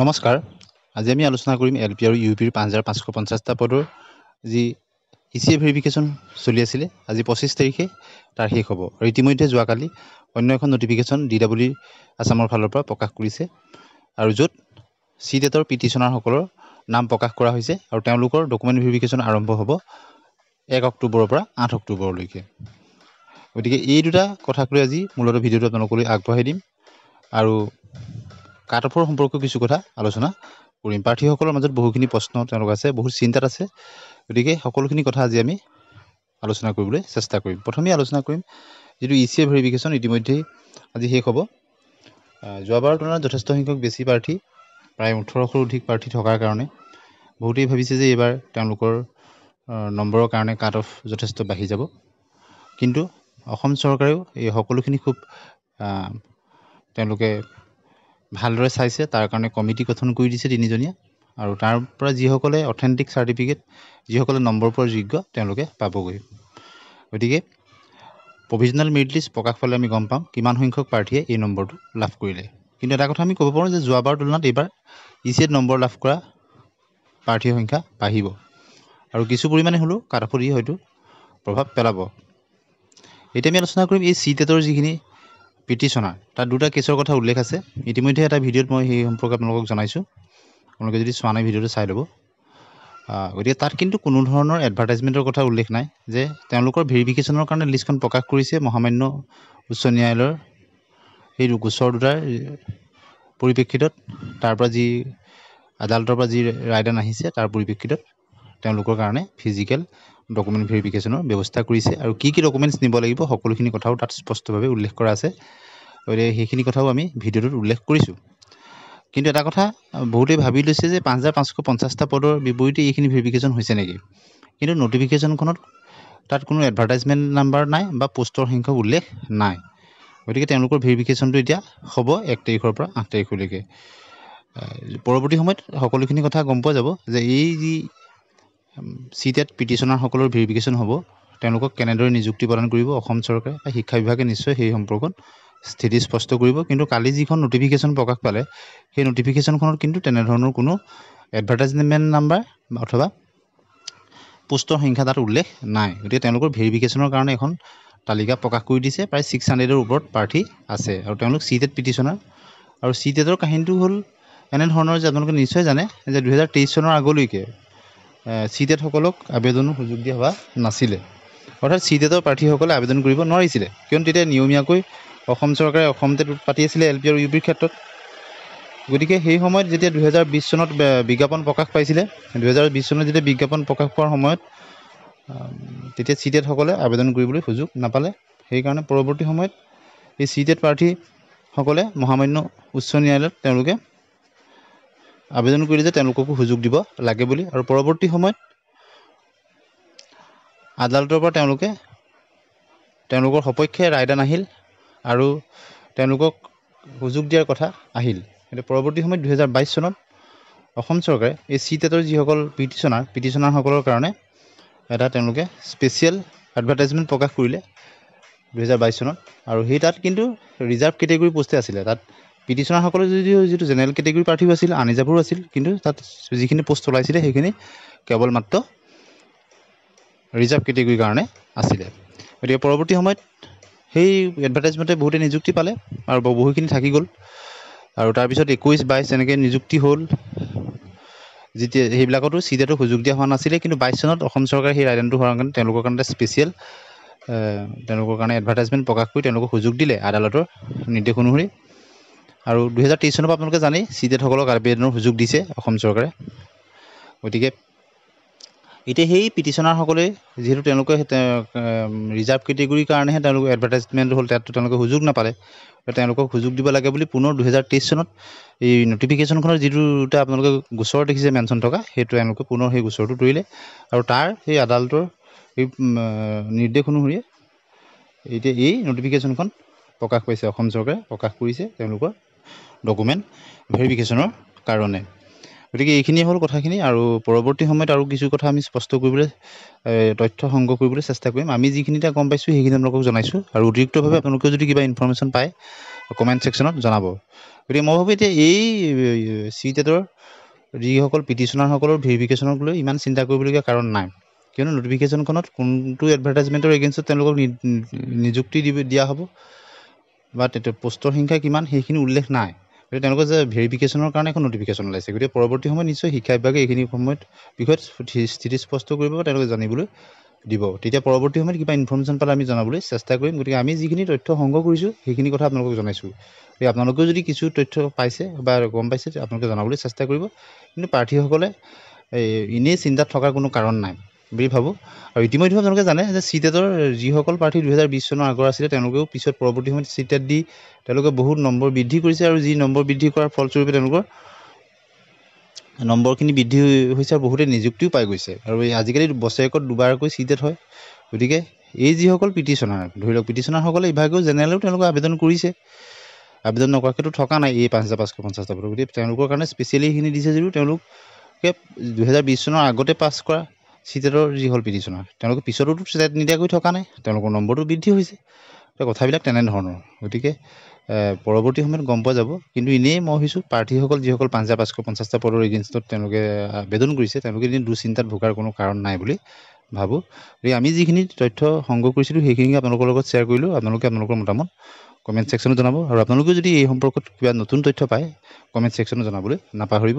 নমস্কাৰ আজি আমি আলোচনা কৰিম এল পি আৰু ইউ পিৰ পাঁচ হাজাৰ পাঁচশ পঞ্চাছটা পদৰ যি ই চি এ ভেৰিফিকেশ্যন চলি আছিলে আজি পঁচিছ তাৰিখে তাৰ শেষ হ'ব আৰু ইতিমধ্যে যোৱাকালি অন্য এখন নটিফিকেশ্যন ডি ডাব্লিউ আছামৰ ফালৰ পৰা প্ৰকাশ কৰিছে আৰু য'ত চি ডেটৰ পিটিশ্যনাৰসকলৰ নাম প্ৰকাশ কৰা হৈছে আৰু তেওঁলোকৰ ডকুমেণ্ট ভেৰিফিকেশ্যন আৰম্ভ হ'ব এক অক্টোবৰৰ পৰা আঠ অক্টোবৰলৈকে গতিকে এই দুটা কথাক লৈ আজি মূলতঃ ভিডিঅ'টো আপোনালোকলৈ আগবঢ়াই দিম আৰু কাট অফৰ সম্পৰ্কে কিছু কথা আলোচনা কৰিম প্ৰাৰ্থীসকলৰ মাজত বহুখিনি প্ৰশ্ন তেওঁলোক আছে বহুত চিন্তাত আছে গতিকে সকলোখিনি কথা আজি আমি আলোচনা কৰিবলৈ চেষ্টা কৰিম প্ৰথমে আলোচনা কৰিম যিটো ই চি এ ভেৰিফিকেশ্যন ইতিমধ্যেই আজি শেষ হ'ব যোৱাবাৰৰ তুলনাত যথেষ্ট সংখ্যক বেছি প্ৰাৰ্থী প্ৰায় ওঠৰশৰ অধিক প্ৰাৰ্থী থকাৰ কাৰণে বহুতেই ভাবিছে যে এইবাৰ তেওঁলোকৰ নম্বৰৰ কাৰণে কাট অফ যথেষ্ট বাঢ়ি যাব কিন্তু অসম চৰকাৰেও এই সকলোখিনি খুব তেওঁলোকে ভালদৰে চাইছে তাৰ কাৰণে কমিটি গঠন কৰি দিছে তিনিজনীয়া আৰু তাৰ পৰা যিসকলে অথেণ্টিক চাৰ্টিফিকেট যিসকলে নম্বৰ পোৱাৰ যোগ্য তেওঁলোকে পাবগৈ গতিকে প্ৰভিজনেল মেৰিট লিষ্ট প্ৰকাশ পালে আমি গম পাম কিমান সংখ্যক প্ৰাৰ্থীয়ে এই নম্বৰটো লাভ কৰিলে কিন্তু এটা কথা আমি ক'ব পাৰোঁ যে যোৱাবাৰৰ তুলনাত এইবাৰ ই চি এড নম্বৰ লাভ কৰা প্ৰাৰ্থীৰ সংখ্যা বাঢ়িব আৰু কিছু পৰিমাণে হ'লেও কাঠফুলি হয়তো প্ৰভাৱ পেলাব এতিয়া আমি আলোচনা কৰিম এই চি টেটৰ যিখিনি পিটিশ্যনাৰ তাত দুটা কেছৰ কথা উল্লেখ আছে ইতিমধ্যে এটা ভিডিঅ'ত মই সেই সম্পৰ্কে আপোনালোকক জনাইছোঁ আপোনালোকে যদি চোৱা নাই ভিডিঅ'টো চাই ল'ব গতিকে তাত কিন্তু কোনো ধৰণৰ এডভাৰটাইজমেণ্টৰ কথা উল্লেখ নাই যে তেওঁলোকৰ ভেৰিফিকেশ্যনৰ কাৰণে লিষ্টখন প্ৰকাশ কৰিছে মহামান্য উচ্চ ন্যায়ালয়ৰ সেই গোচৰ দুটাৰ পৰিপ্ৰেক্ষিতত তাৰপৰা যি আদালতৰ পৰা যি ৰায়দান আহিছে তাৰ পৰিপ্ৰেক্ষিতত তেওঁলোকৰ কাৰণে ফিজিকেল ডকুমেণ্ট ভেৰিফিকেশ্যনৰ ব্যৱস্থা কৰিছে আৰু কি কি ডকুমেণ্টছ নিব লাগিব সকলোখিনি কথাও তাত স্পষ্টভাৱে উল্লেখ কৰা আছে গতিকে সেইখিনি কথাও আমি ভিডিঅ'টোত উল্লেখ কৰিছোঁ কিন্তু এটা কথা বহুতেই ভাবি লৈছে যে পাঁচ হাজাৰ পাঁচশ পঞ্চাছটা পদৰ বিপৰীতে এইখিনি ভেৰিফিকেশ্যন হৈছে নেকি কিন্তু নটিফিকেশ্যনখনত তাত কোনো এডভাৰটাইজমেণ্ট নাম্বাৰ নাই বা পোষ্টৰ সংখ্যক উল্লেখ নাই গতিকে তেওঁলোকৰ ভেৰিফিকেশ্যনটো এতিয়া হ'ব এক তাৰিখৰ পৰা আঠ তাৰিখলৈকে পৰৱৰ্তী সময়ত সকলোখিনি কথা গম পোৱা যাব যে এই যি চিট ইয়াত পিটিশ্যনাৰ সকলৰ ভেৰিফিকেশ্যন হ'ব তেওঁলোকক কেনেদৰে নিযুক্তি প্ৰদান কৰিব অসম চৰকাৰে বা শিক্ষা বিভাগে নিশ্চয় সেই সম্পৰ্কত স্থিতি স্পষ্ট কৰিব কিন্তু কালি যিখন নটিফিকেশ্যন প্ৰকাশ পালে সেই নটিফিকেশ্যনখনত কিন্তু তেনেধৰণৰ কোনো এডভাৰ্টাইজমেণ্ট নাম্বাৰ অথবা পোষ্টৰ সংখ্যা তাত উল্লেখ নাই গতিকে তেওঁলোকৰ ভেৰিফিকেশ্যনৰ কাৰণে এখন তালিকা প্ৰকাশ কৰি দিছে প্ৰায় ছিক্স হাণ্ড্ৰেডৰ ওপৰত প্ৰাৰ্থী আছে আৰু তেওঁলোক চি টেট পিটিশ্যনাৰ আৰু চি টেটৰ কাহিনীটো হ'ল এনেধৰণৰ যে আপোনালোকে নিশ্চয় জানে যে দুহেজাৰ তেইছ চনৰ আগলৈকে চি টেটসকলক আবেদনৰ সুযোগ দিয়া হোৱা নাছিলে অৰ্থাৎ চি টেটৰ প্ৰাৰ্থীসকলে আবেদন কৰিব নোৱাৰিছিলে কিয়নো তেতিয়া নিয়মীয়াকৈ অসম চৰকাৰে অসম টেট পাতি আছিলে এল পি আৰু ইউ পিৰ ক্ষেত্ৰত গতিকে সেই সময়ত যেতিয়া দুহেজাৰ বিছ চনত বিজ্ঞাপন প্ৰকাশ পাইছিলে দুহেজাৰ বিছ চনত যেতিয়া বিজ্ঞাপন প্ৰকাশ পোৱাৰ সময়ত তেতিয়া চি টেটসকলে আবেদন কৰিবলৈ সুযোগ নাপালে সেইকাৰণে পৰৱৰ্তী সময়ত এই চি টেট প্ৰাৰ্থীসকলে মহামান্য উচ্চ ন্যায়ালয়ত তেওঁলোকে আবেদন কৰিলে যে তেওঁলোককো সুযোগ দিব লাগে বুলি আৰু পৰৱৰ্তী সময়ত আদালতৰ পৰা তেওঁলোকে তেওঁলোকৰ সপক্ষে ৰায়দান আহিল আৰু তেওঁলোকক সুযোগ দিয়াৰ কথা আহিল কিন্তু পৰৱৰ্তী সময়ত দুহেজাৰ বাইছ চনত অসম চৰকাৰে এই চি টেটৰ যিসকল পিটিশ্যনাৰ পিটিশ্যনাৰসকলৰ কাৰণে এটা তেওঁলোকে স্পেচিয়েল এডভাৰটাইজমেণ্ট প্ৰকাশ কৰিলে দুহেজাৰ বাইছ চনত আৰু সেই তাত কিন্তু ৰিজাৰ্ভ কেটেগৰী পষ্টে আছিলে তাত পিটিশ্যনাৰসকলে যদিও যিটো জেনেৰেল কেটেগৰী প্ৰাৰ্থী আছিল আনিজাবোৰো আছিল কিন্তু তাত যিখিনি পোষ্ট ওলাইছিলে সেইখিনি কেৱল মাত্ৰ ৰিজাৰ্ভ কেটেগৰীৰ কাৰণে আছিলে গতিকে পৰৱৰ্তী সময়ত সেই এডভাৰটাইজমেণ্টে বহুতে নিযুক্তি পালে আৰু বহুখিনি থাকি গ'ল আৰু তাৰপিছত একৈছ বাইছ এনেকৈ নিযুক্তি হ'ল যেতিয়া সেইবিলাকতো চিটাটো সুযোগ দিয়া হোৱা নাছিলে কিন্তু বাইছ চনত অসম চৰকাৰে সেই আইডেনটো হোৱাৰ কাৰণে তেওঁলোকৰ কাৰণে স্পেচিয়েল তেওঁলোকৰ কাৰণে এডভাৰটাইজমেণ্ট প্ৰকাশ কৰি তেওঁলোকক সুযোগ দিলে আদালতৰ নিৰ্দেশ অনুসৰি আৰু দুহেজাৰ তেইছ চনৰ পৰা আপোনালোকে জানেই চি টি এডসকলক আবেদনৰ সুযোগ দিছে অসম চৰকাৰে গতিকে এতিয়া সেই পিটিশ্যনাৰসকলে যিহেতু তেওঁলোকে ৰিজাৰ্ভ কেটেগৰীৰ কাৰণেহে তেওঁলোকে এডভাৰটাইজমেণ্ট হ'ল তাতো তেওঁলোকে সুযোগ নাপালে তেওঁলোকক সুযোগ দিব লাগে বুলি পুনৰ দুহেজাৰ তেইছ চনত এই নটিফিকেশ্যনখনৰ যিটো এটা আপোনালোকে গোচৰ দেখিছে মেনশ্যন থকা সেইটো তেওঁলোকে পুনৰ সেই গোচৰটো তৰিলে আৰু তাৰ সেই আদালতৰ এই নিৰ্দেশ অনুসৰি এতিয়া এই নটিফিকেশ্যনখন প্ৰকাশ পাইছে অসম চৰকাৰে প্ৰকাশ কৰিছে তেওঁলোকৰ ডকুমেণ্ট ভেৰিফিকেশ্যনৰ কাৰণে গতিকে এইখিনিয়ে হ'ল কথাখিনি আৰু পৰৱৰ্তী সময়ত আৰু কিছু কথা আমি স্পষ্ট কৰিবলৈ তথ্য সংগ্ৰহ কৰিবলৈ চেষ্টা কৰিম আমি যিখিনি এতিয়া গম পাইছোঁ সেইখিনি আপোনালোকক জনাইছোঁ আৰু অতিৰিক্তভাৱে আপোনালোকেও যদি কিবা ইনফৰ্মেশ্যন পায় কমেণ্ট ছেকশ্যনত জনাব গতিকে মই ভাবোঁ এতিয়া এই চি টেটৰ যিসকল পিটিশ্যনাৰসকলৰ ভেৰিফিকেশ্যনক লৈ ইমান চিন্তা কৰিবলগীয়া কাৰণ নাই কিয়নো নটিফিকেশ্যনখনত কোনটো এডভাৰটাইজমেণ্টৰ এগেইনষ্টত তেওঁলোকক নিযুক্তি দিব দিয়া হ'ব বা পোষ্টৰ সংখ্যা কিমান সেইখিনি উল্লেখ নাই গতিকে তেওঁলোকে যে ভেৰিফিকেশ্যনৰ কাৰণে এখন ন'টিফিকেশ্যন ওলাইছে গতিকে পৰৱৰ্তী সময়ত নিশ্চয় শিক্ষা বিভাগে এইখিনি সময়ত বিষয়ত স্থিতি স্পষ্ট কৰিব তেওঁলোকে জানিবলৈ দিব তেতিয়া পৰৱৰ্তী সময়ত কিবা ইনফৰ্মেশ্যন পালে আমি জনাবলৈ চেষ্টা কৰিম গতিকে আমি যিখিনি তথ্য সংগ্ৰহ কৰিছোঁ সেইখিনি কথা আপোনালোকক জনাইছোঁ গতিকে আপোনালোকেও যদি কিছু তথ্য পাইছে বা গম পাইছে আপোনালোকে জনাবলৈ চেষ্টা কৰিব কিন্তু প্ৰাৰ্থীসকলে এনেই চিন্তাত থকাৰ কোনো কাৰণ নাই বুলি ভাবোঁ আৰু ইতিমধ্যে তেওঁলোকে জানে যে চি টেটৰ যিসকল প্ৰাৰ্থী দুহেজাৰ বিছ চনৰ আগৰ আছিলে তেওঁলোকেও পিছত পৰৱৰ্তী সময়ত চি টেট দি তেওঁলোকে বহুত নম্বৰ বৃদ্ধি কৰিছে আৰু যি নম্বৰ বৃদ্ধি কৰাৰ ফলস্বৰূপে তেওঁলোকৰ নম্বৰখিনি বৃদ্ধি হৈছে আৰু বহুতে নিযুক্তিও পাই গৈছে আৰু আজিকালি বছৰেকত দুবাৰকৈ চি টেট হয় গতিকে এই যিসকল পিটিশ্যনাৰ ধৰি লওক পিটিশ্যনাৰসকলে ইভাগেও জেনেৰেলেও তেওঁলোকে আবেদন কৰিছে আবেদন নকৰাকৈতো থকা নাই এই পাঁচ হাজাৰ পাঁচশ পঞ্চাছটা গতিকে তেওঁলোকৰ কাৰণে স্পেচিয়েলি এইখিনি দিছে যদিও তেওঁলোকে দুহেজাৰ বিছ চনৰ আগতে পাছ কৰা চিটেটৰ যি হ'ল পিটিশ্যন তেওঁলোকে পিছতো চিটেট নিদিয়াকৈ থকা নাই তেওঁলোকৰ নম্বৰটো বৃদ্ধি হৈছে কথাবিলাক তেনেধৰণৰ গতিকে পৰৱৰ্তী সময়ত গম পোৱা যাব কিন্তু এনেই মই ভাবিছোঁ প্ৰাৰ্থীসকল যিসকল পাঁচ হাজাৰ পাঁচশ পঞ্চাছটা পদৰ এগেইনষ্টত তেওঁলোকে আবেদন কৰিছে তেওঁলোকে এনেই দুঃচিন্তাত ভোগাৰ কোনো কাৰণ নাই বুলি ভাবোঁ গতিকে আমি যিখিনি তথ্য সংগ্ৰহ কৰিছিলোঁ সেইখিনি আপোনালোকৰ লগত শ্বেয়াৰ কৰিলোঁ আপোনালোকে আপোনালোকৰ মতামত কমেণ্ট ছেকশ্যনত জনাব আৰু আপোনালোকেও যদি এই সম্পৰ্কত কিবা নতুন তথ্য পায় কমেণ্ট ছেকশ্যনত জনাবলৈ নাপাহৰিব